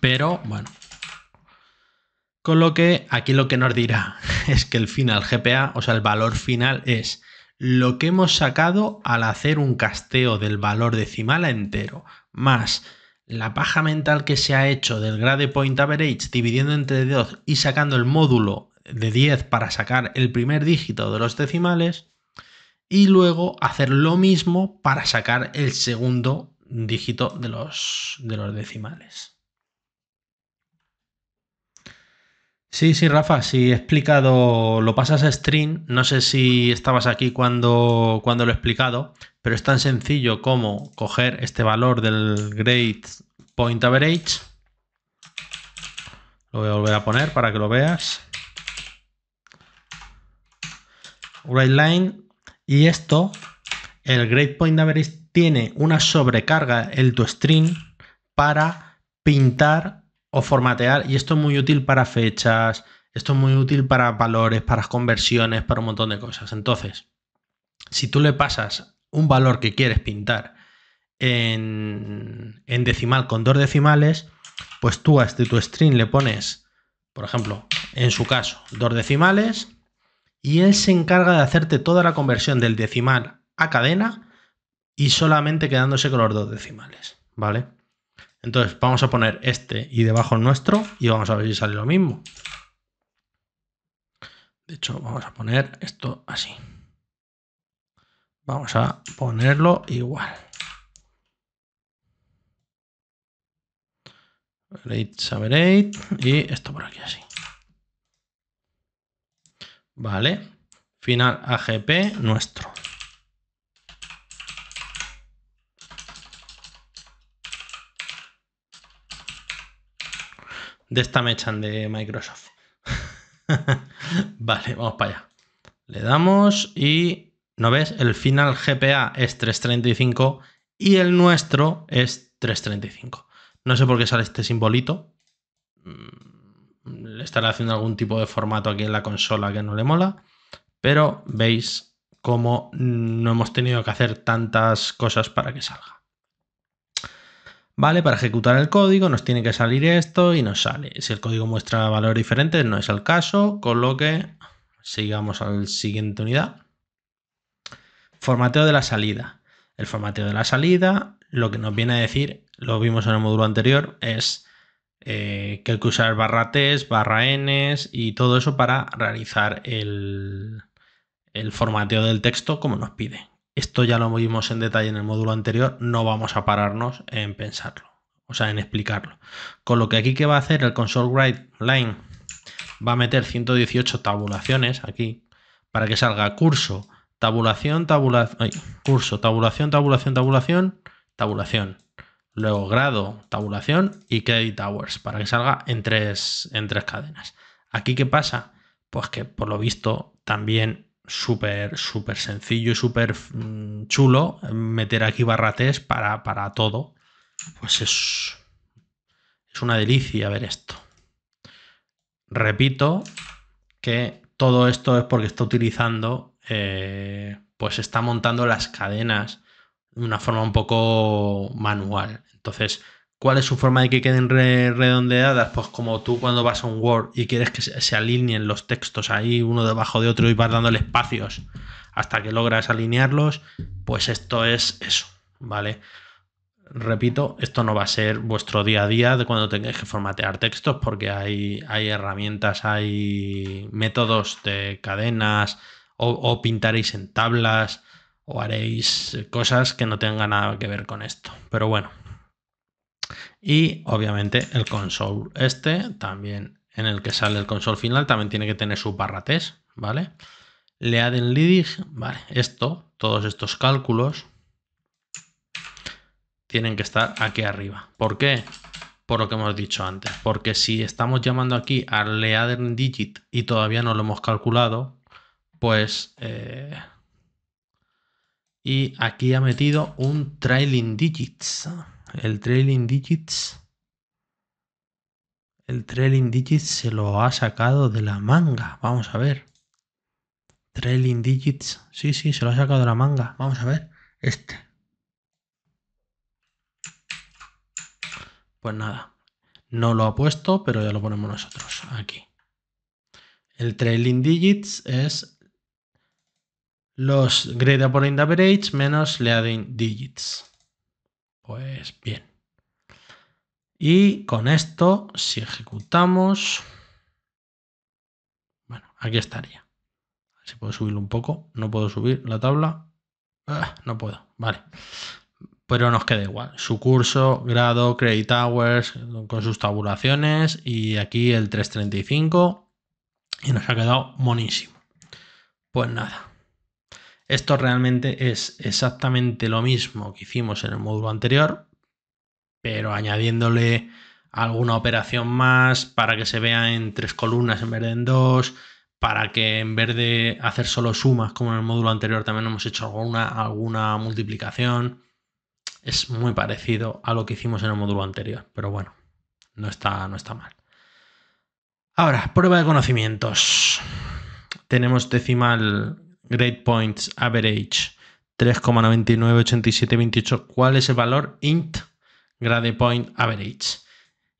pero bueno. Con lo que aquí lo que nos dirá es que el final GPA, o sea, el valor final es lo que hemos sacado al hacer un casteo del valor decimal a entero, más la paja mental que se ha hecho del grade point average dividiendo entre 2 y sacando el módulo de 10 para sacar el primer dígito de los decimales y luego hacer lo mismo para sacar el segundo dígito de los, de los decimales. Sí, sí, Rafa, sí, he explicado, lo pasas a string, no sé si estabas aquí cuando, cuando lo he explicado, pero es tan sencillo como coger este valor del great point average, lo voy a volver a poner para que lo veas, right line, y esto, el great point average tiene una sobrecarga el string para pintar o formatear. Y esto es muy útil para fechas, esto es muy útil para valores, para conversiones, para un montón de cosas. Entonces, si tú le pasas un valor que quieres pintar en, decimal con dos decimales, pues tú a este, tu string le pones, por ejemplo, en su caso, dos decimales, y él se encarga de hacerte toda la conversión del decimal a cadena y solamente quedándose con los dos decimales, ¿vale? Entonces vamos a poner este y debajo nuestro y vamos a ver si sale lo mismo. De hecho, vamos a poner esto así. Vamos a ponerlo igual. Saberate y esto por aquí así. Vale. Final AGP nuestro. de esta mechan de Microsoft. vale, vamos para allá. Le damos y ¿no ves? El final GPA es 335 y el nuestro es 335. No sé por qué sale este simbolito. Le mm, estará haciendo algún tipo de formato aquí en la consola que no le mola. Pero veis cómo no hemos tenido que hacer tantas cosas para que salga. Vale, para ejecutar el código nos tiene que salir esto y nos sale. Si el código muestra valores diferentes no es el caso, con lo que sigamos a la siguiente unidad. Formateo de la salida. El formateo de la salida lo que nos viene a decir, lo vimos en el módulo anterior, es eh, que hay que usar barra test, barra n y todo eso para realizar el, el formateo del texto como nos pide. Esto ya lo vimos en detalle en el módulo anterior, no vamos a pararnos en pensarlo, o sea, en explicarlo. Con lo que aquí que va a hacer el console write line, va a meter 118 tabulaciones aquí para que salga curso, tabulación, tabulación, curso, tabulación, tabulación, tabulación, tabulación. Luego grado, tabulación y credit towers para que salga en tres, en tres cadenas. Aquí qué pasa? Pues que por lo visto también súper, súper sencillo y súper mm, chulo meter aquí barrates para, para todo. Pues es, es una delicia ver esto. Repito que todo esto es porque está utilizando, eh, pues está montando las cadenas de una forma un poco manual. Entonces, ¿Cuál es su forma de que queden redondeadas? Pues como tú cuando vas a un Word y quieres que se, alineen los textos ahí uno debajo de otro y vas dándole espacios hasta que logras alinearlos, pues esto es eso, ¿vale? Repito, esto no va a ser vuestro día a día de cuando tengáis que formatear textos porque hay, hay herramientas, hay métodos de cadenas o pintaréis en tablas o haréis cosas que no tengan nada que ver con esto. Pero bueno, y obviamente el console este, también en el que sale el console final, también tiene que tener su barra test, ¿vale? Leaden Lidig, vale, esto, todos estos cálculos tienen que estar aquí arriba. ¿Por qué? Por lo que hemos dicho antes. Porque si estamos llamando aquí al Leaden Digit y todavía no lo hemos calculado, pues... Eh, y aquí ha metido un trailing digits el trailing digits el trailing digits se lo ha sacado de la manga vamos a ver trailing digits sí sí se lo ha sacado de la manga vamos a ver este pues nada no lo ha puesto pero ya lo ponemos nosotros aquí el trailing digits es los greater por average menos leading digits pues bien. Y con esto, si ejecutamos... Bueno, aquí estaría. si puedo subirlo un poco. No puedo subir la tabla. Ah, no puedo. Vale. Pero nos queda igual. Su curso, grado, credit hours, con sus tabulaciones. Y aquí el 335. Y nos ha quedado monísimo. Pues nada. Esto realmente es exactamente lo mismo que hicimos en el módulo anterior, pero añadiéndole alguna operación más para que se vea en tres columnas en vez de en dos, para que en vez de hacer solo sumas como en el módulo anterior también hemos hecho alguna, alguna multiplicación. Es muy parecido a lo que hicimos en el módulo anterior, pero bueno, no está, no está mal. Ahora, prueba de conocimientos. Tenemos decimal Grade Points Average 3,998728. ¿Cuál es el valor int Grade Point Average?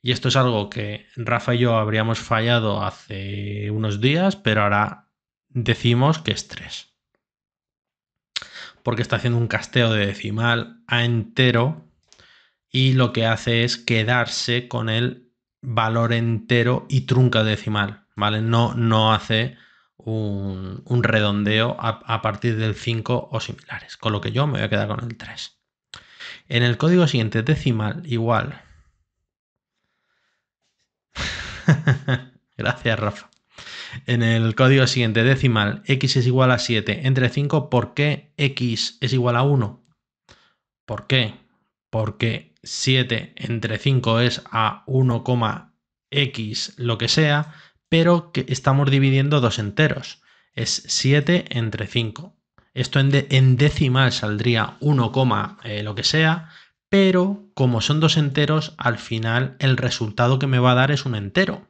Y esto es algo que Rafa y yo habríamos fallado hace unos días, pero ahora decimos que es 3. Porque está haciendo un casteo de decimal a entero y lo que hace es quedarse con el valor entero y trunca decimal, ¿vale? No, no hace un, redondeo a, a, partir del 5 o similares, con lo que yo me voy a quedar con el 3. En el código siguiente, decimal, igual. Gracias, Rafa. En el código siguiente, decimal, x es igual a 7 entre 5, ¿por qué x es igual a 1? ¿Por qué? Porque 7 entre 5 es a 1, x lo que sea, pero que estamos dividiendo dos enteros. Es 7 entre 5. Esto en, decimal saldría 1, eh, lo que sea, pero como son dos enteros, al final el resultado que me va a dar es un entero,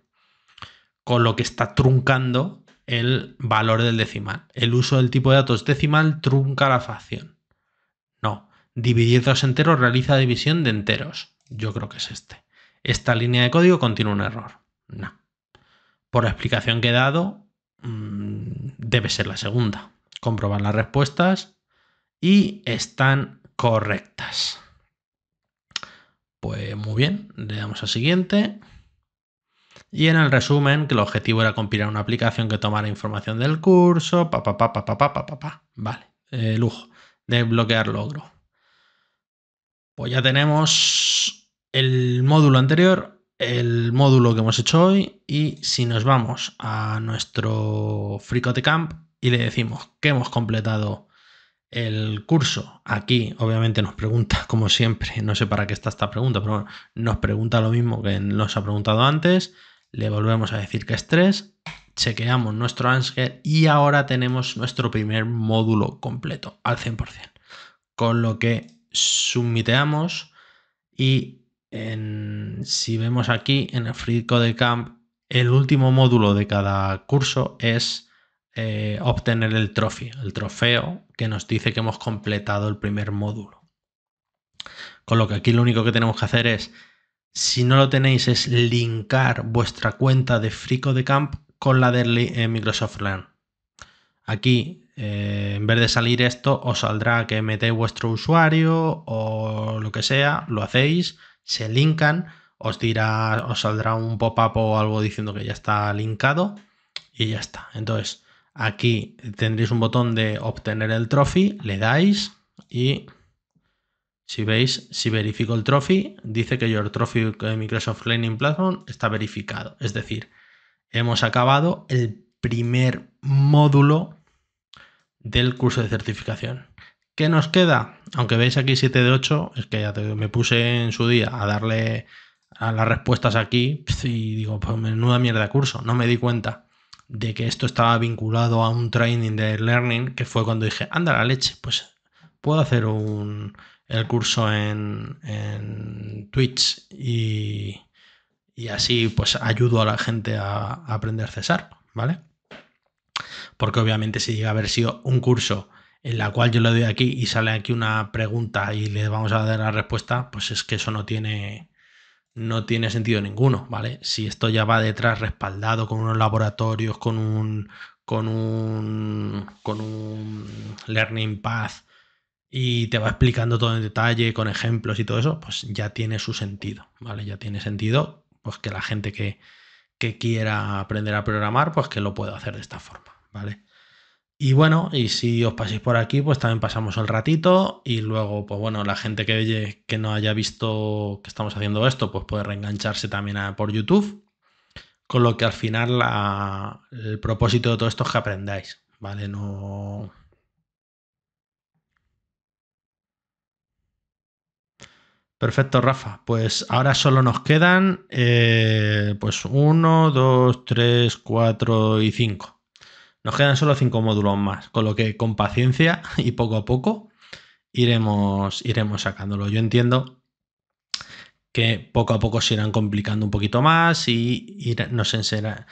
con lo que está truncando el valor del decimal. El uso del tipo de datos decimal trunca la facción. No, dividir dos enteros realiza división de enteros. Yo creo que es este. Esta línea de código contiene un error. No. Por la explicación que he dado, mm, debe ser la segunda. Comprobar las respuestas y están correctas. Pues muy bien, le damos a siguiente. Y en el resumen, que el objetivo era compilar una aplicación que tomara información del curso, pa pa pa pa Vale, eh, lujo. Desbloquear logro. Pues ya tenemos el módulo anterior el módulo que hemos hecho hoy y si nos vamos a nuestro Fricote Camp y le decimos que hemos completado el curso, aquí obviamente nos pregunta, como siempre, no sé para qué está esta pregunta, pero nos pregunta lo mismo que nos ha preguntado antes, le volvemos a decir que es 3, chequeamos nuestro Answer y ahora tenemos nuestro primer módulo completo al 100%, con lo que submiteamos y en, si vemos aquí en el Frico Camp, el último módulo de cada curso es eh, obtener el trofeo, el trofeo que nos dice que hemos completado el primer módulo. Con lo que aquí lo único que tenemos que hacer es, si no lo tenéis, es linkar vuestra cuenta de Frico Camp con la de eh, Microsoft Learn. Aquí, eh, en vez de salir esto, os saldrá que metéis vuestro usuario o lo que sea, lo hacéis se linkan, os dirá, os saldrá un pop-up o algo diciendo que ya está linkado y ya está. Entonces, aquí tendréis un botón de obtener el trophy, le dais y si veis, si verifico el trophy, dice que your trophy de Microsoft Learning Platform está verificado. Es decir, hemos acabado el primer módulo del curso de certificación. ¿Qué nos queda? Aunque veis aquí 7 de 8, es que ya me puse en su día a darle a las respuestas aquí y digo, pues menuda mierda curso, no me di cuenta de que esto estaba vinculado a un training de learning, que fue cuando dije, anda la leche, pues puedo hacer un, el curso en, Twitch y, así pues ayudo a la gente a, aprender César, ¿vale? Porque obviamente si llega a haber sido un curso en la cual yo le doy aquí y sale aquí una pregunta y le vamos a dar la respuesta, pues es que eso no tiene, no tiene sentido ninguno, ¿vale? Si esto ya va detrás respaldado con unos laboratorios, con un, con un, con un learning path y te va explicando todo en detalle, con ejemplos y todo eso, pues ya tiene su sentido, ¿vale? Ya tiene sentido, pues que la gente que, que quiera aprender a programar, pues que lo pueda hacer de esta forma, ¿vale? Y bueno, y si os pasáis por aquí, pues también pasamos el ratito y luego, pues bueno, la gente que, que no haya visto que estamos haciendo esto, pues puede reengancharse también por YouTube. Con lo que al final el propósito de todo esto es que aprendáis, ¿vale? No, Perfecto, Rafa. Pues ahora solo nos quedan eh, pues uno, dos, tres, cuatro y cinco. Nos quedan solo cinco módulos más, con lo que con paciencia y poco a poco iremos, iremos sacándolo. Yo entiendo que poco a poco se irán complicando un poquito más y, no sé, será...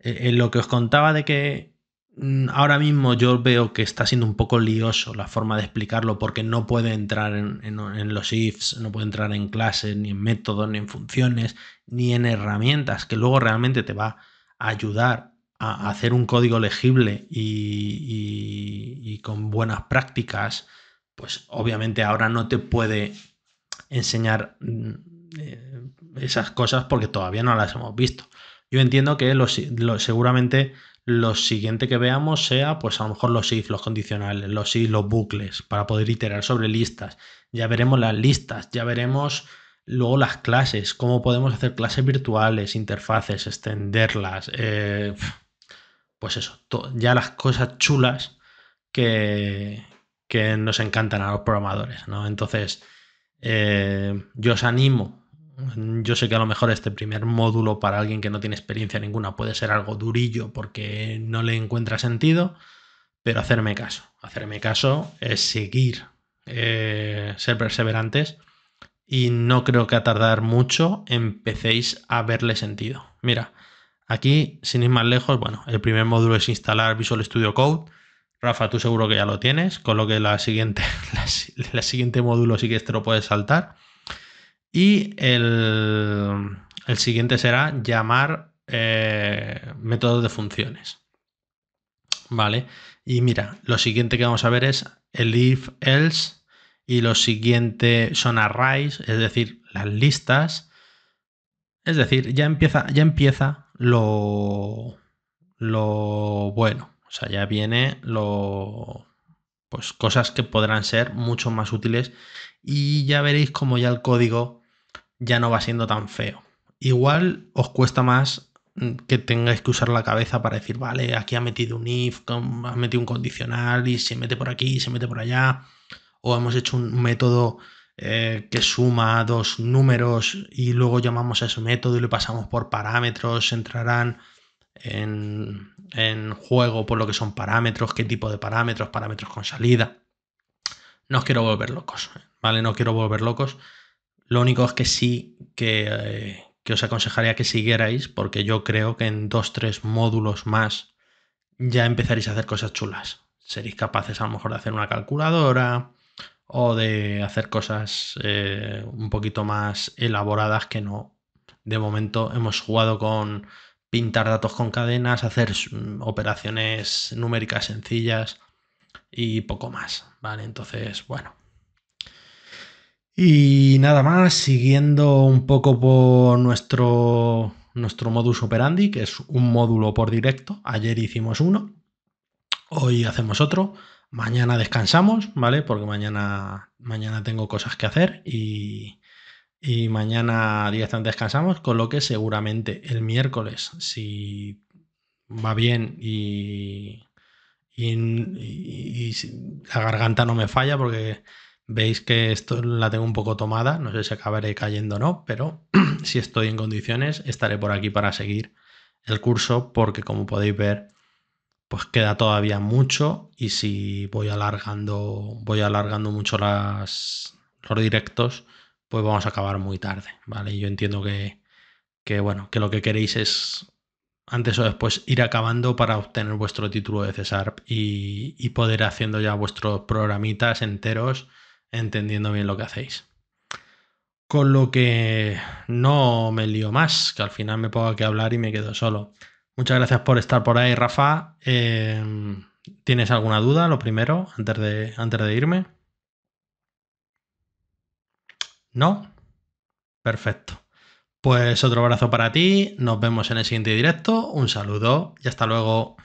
En eh, eh, lo que os contaba de que mm, ahora mismo yo veo que está siendo un poco lioso la forma de explicarlo porque no puede entrar en los ifs, no puede entrar en clases, ni en métodos, ni en funciones, ni en herramientas que luego realmente te va a ayudar a hacer un código legible y, con buenas prácticas, pues obviamente ahora no te puede enseñar mm, eh, esas cosas porque todavía no las hemos visto. Yo entiendo que seguramente lo siguiente que veamos sea, pues a lo mejor los if, los condicionales, los if, los bucles, para poder iterar sobre listas. Ya veremos las listas, ya veremos luego las clases, cómo podemos hacer clases virtuales, interfaces, extenderlas. Eh, pues eso, ya las cosas chulas que, que, nos encantan a los programadores, ¿no? Entonces, eh, yo os animo. Yo sé que a lo mejor este primer módulo para alguien que no tiene experiencia ninguna puede ser algo durillo porque no le encuentra sentido, pero hacerme caso. Hacerme caso es seguir, eh, ser perseverantes y no creo que a tardar mucho empecéis a verle sentido. Mira, Aquí, sin ir más lejos, bueno, el primer módulo es instalar Visual Studio Code. Rafa, tú seguro que ya lo tienes, con lo que la siguiente, la, siguiente módulo sí que este lo puedes saltar. Y el, siguiente será llamar eh, métodos de funciones. Vale, y mira, lo siguiente que vamos a ver es el if, else, y lo siguiente son arrays, es decir, las listas. Es decir, ya empieza, ya empieza lo, lo bueno. O sea, ya viene lo. Pues cosas que podrán ser mucho más útiles. Y ya veréis como ya el código ya no va siendo tan feo. Igual os cuesta más mm, que tengáis que usar la cabeza para decir, vale, aquí ha metido un if, ha metido un condicional y se mete por aquí se mete por allá. O hemos hecho un método eh, que suma dos números y luego llamamos a ese método y le pasamos por parámetros, entrarán en, juego por lo que son parámetros, qué tipo de parámetros, parámetros con salida. No os quiero volver locos, ¿vale? No quiero volver locos. Lo único es que sí que, eh, que os aconsejaría que siguierais, porque yo creo que en dos, tres módulos más ya empezaréis a hacer cosas chulas. Seréis capaces a lo mejor de hacer una calculadora, o de hacer cosas eh, un poquito más elaboradas que no. De momento hemos jugado con pintar datos con cadenas, hacer mm, operaciones numéricas sencillas y poco más, ¿vale? Entonces, bueno. Y nada más, siguiendo un poco por nuestro, nuestro modus operandi, que es un módulo por directo. Ayer hicimos uno, hoy hacemos otro. Mañana descansamos, ¿vale? Porque mañana, mañana tengo cosas que hacer y, y mañana directamente descansamos, con lo que seguramente el miércoles, si va bien y, y, y, la garganta no me falla porque veis que esto la tengo un poco tomada, no sé si acabaré cayendo o no, pero si estoy en condiciones estaré por aquí para seguir el curso porque como podéis ver pues queda todavía mucho y si voy alargando, voy alargando mucho las, los directos, pues vamos a acabar muy tarde, ¿vale? Yo entiendo que, que, bueno, que lo que queréis es antes o después ir acabando para obtener vuestro título de César y, y poder haciendo ya vuestros programitas enteros, entendiendo bien lo que hacéis. Con lo que no me lío más, que al final me pongo aquí a hablar y me quedo solo. Muchas gracias por estar por ahí, Rafa. Em, ¿Tienes alguna duda, lo primero, antes de, antes de irme? ¿No? Perfecto. Pues otro abrazo para ti, nos vemos en el siguiente directo, un saludo y hasta luego.